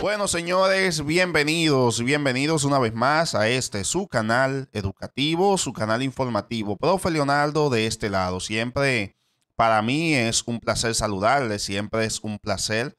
Bueno, señores, bienvenidos, bienvenidos una vez más a este su canal educativo, su canal informativo. Profe Leonardo de este lado, siempre para mí es un placer saludarles, siempre es un placer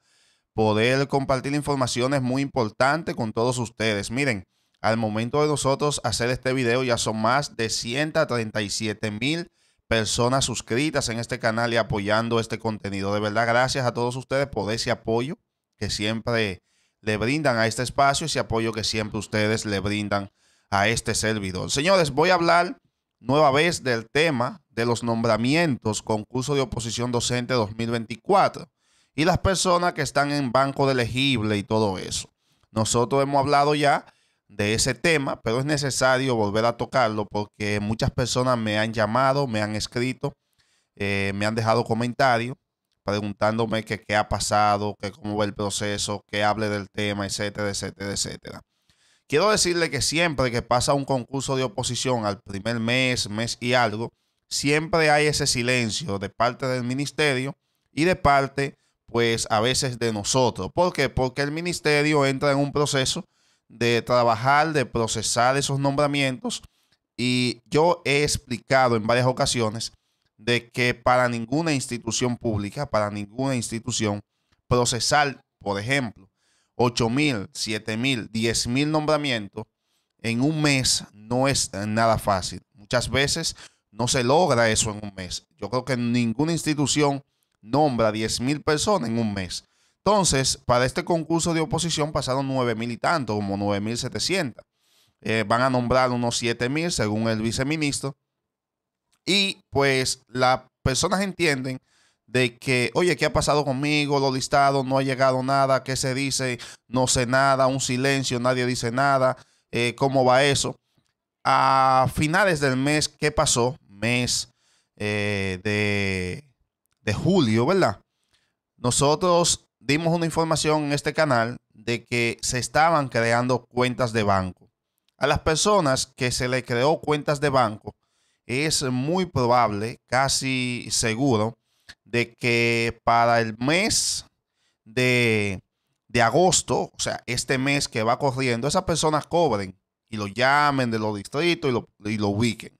poder compartir informaciones muy importantes con todos ustedes. Miren, al momento de nosotros hacer este video ya son más de 137 mil personas suscritas en este canal y apoyando este contenido. De verdad, gracias a todos ustedes por ese apoyo que siempre le brindan a este espacio, ese apoyo que siempre ustedes le brindan a este servidor. Señores, voy a hablar nueva vez del tema de los nombramientos concurso de oposición docente 2024 y las personas que están en banco de elegible y todo eso. Nosotros hemos hablado ya de ese tema, pero es necesario volver a tocarlo porque muchas personas me han llamado, me han escrito, eh, me han dejado comentarios preguntándome que qué ha pasado, que cómo va el proceso, que hable del tema, etcétera, etcétera, etcétera. Quiero decirle que siempre que pasa un concurso de oposición al primer mes, mes y algo, siempre hay ese silencio de parte del ministerio y de parte, pues a veces de nosotros. ¿Por qué? Porque el ministerio entra en un proceso de trabajar, de procesar esos nombramientos. Y yo he explicado en varias ocasiones de que para ninguna institución pública, para ninguna institución, procesar, por ejemplo, 8 mil, 7 mil, 10 mil nombramientos en un mes no es nada fácil. Muchas veces no se logra eso en un mes. Yo creo que ninguna institución nombra 10 mil personas en un mes. Entonces, para este concurso de oposición pasaron 9.000 y tanto, como 9.700. Eh, van a nombrar unos 7.000 según el viceministro. Y pues las personas entienden de que, oye, ¿qué ha pasado conmigo? Los listado? no ha llegado nada, ¿qué se dice? No sé nada, un silencio, nadie dice nada, eh, ¿cómo va eso? A finales del mes, ¿qué pasó? Mes eh, de, de julio, ¿verdad? Nosotros dimos una información en este canal de que se estaban creando cuentas de banco. A las personas que se le creó cuentas de banco, es muy probable, casi seguro, de que para el mes de, agosto, o sea, este mes que va corriendo, esas personas cobren y lo llamen de los distritos y lo, y lo ubiquen.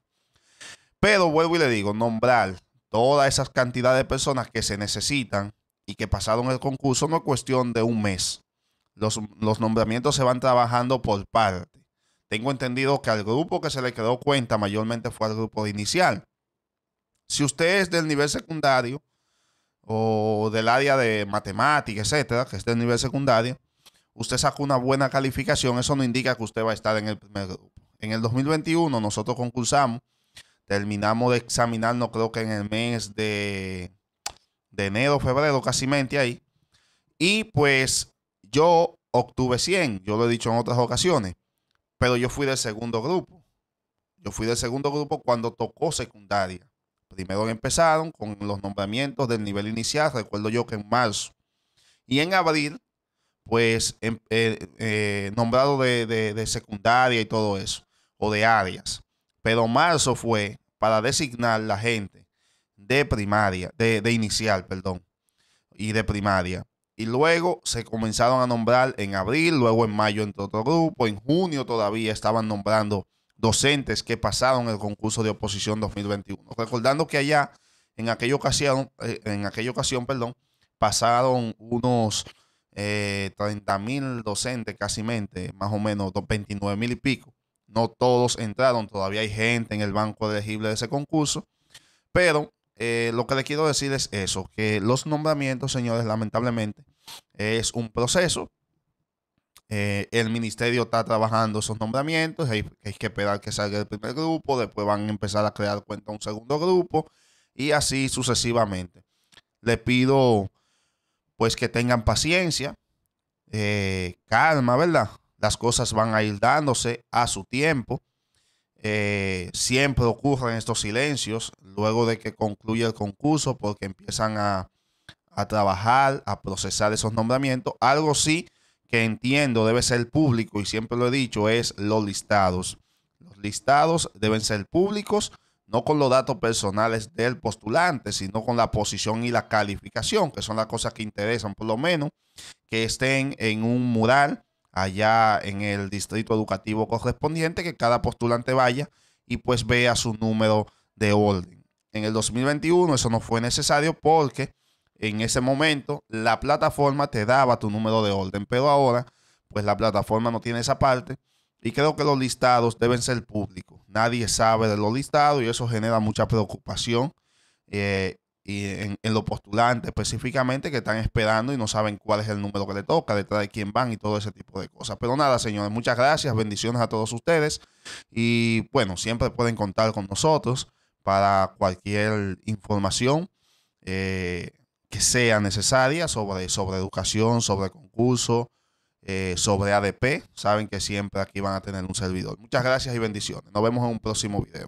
Pero vuelvo y le digo, nombrar todas esas cantidades de personas que se necesitan y que pasaron el concurso no es cuestión de un mes. Los, nombramientos se van trabajando por parte. Tengo entendido que al grupo que se le quedó cuenta mayormente fue al grupo inicial. Si usted es del nivel secundario o del área de matemática, etcétera, que es del nivel secundario, usted sacó una buena calificación, eso no indica que usted va a estar en el primer grupo. En el 2021 nosotros concursamos, terminamos de examinar, no creo que en el mes de de enero, febrero, casi mente ahí. Y pues yo obtuve 100, yo lo he dicho en otras ocasiones, pero yo fui del segundo grupo. Yo fui del segundo grupo cuando tocó secundaria. Primero empezaron con los nombramientos del nivel inicial, recuerdo yo que en marzo. Y en abril, pues em, eh, eh, nombrado de, de secundaria y todo eso, o de áreas. Pero marzo fue para designar la gente de primaria, de, inicial, perdón, y de primaria. Y luego se comenzaron a nombrar en abril, luego en mayo entre otro grupo, en junio todavía estaban nombrando docentes que pasaron el concurso de oposición 2021. Recordando que allá, en aquella ocasión, eh, en aquella ocasión, perdón, pasaron unos 30 eh, mil docentes, casi mente, más o menos 29 mil y pico. No todos entraron, todavía hay gente en el banco elegible de ese concurso, pero eh, lo que le quiero decir es eso, que los nombramientos, señores, lamentablemente, es un proceso. Eh, el ministerio está trabajando esos nombramientos, hay, que esperar que salga el primer grupo, después van a empezar a crear cuenta un segundo grupo y así sucesivamente. Le pido pues que tengan paciencia, eh, calma, ¿verdad? Las cosas van a ir dándose a su tiempo eh, siempre ocurren estos silencios luego de que concluye el concurso porque empiezan a, a trabajar, a procesar esos nombramientos. Algo sí que entiendo debe ser público y siempre lo he dicho es los listados. Los listados deben ser públicos, no con los datos personales del postulante, sino con la posición y la calificación, que son las cosas que interesan, por lo menos que estén en un mural allá en el distrito educativo correspondiente, que cada postulante vaya y pues vea su número de orden. En el 2021 eso no fue necesario porque en ese momento la plataforma te daba tu número de orden, pero ahora pues la plataforma no tiene esa parte y creo que los listados deben ser públicos. Nadie sabe de los listados y eso genera mucha preocupación eh, y en, en los postulantes específicamente que están esperando y no saben cuál es el número que le toca, detrás de quién van y todo ese tipo de cosas. Pero nada, señores, muchas gracias, bendiciones a todos ustedes y bueno, siempre pueden contar con nosotros para cualquier información eh, que sea necesaria sobre, sobre educación, sobre concurso, eh, sobre ADP. Saben que siempre aquí van a tener un servidor. Muchas gracias y bendiciones. Nos vemos en un próximo video.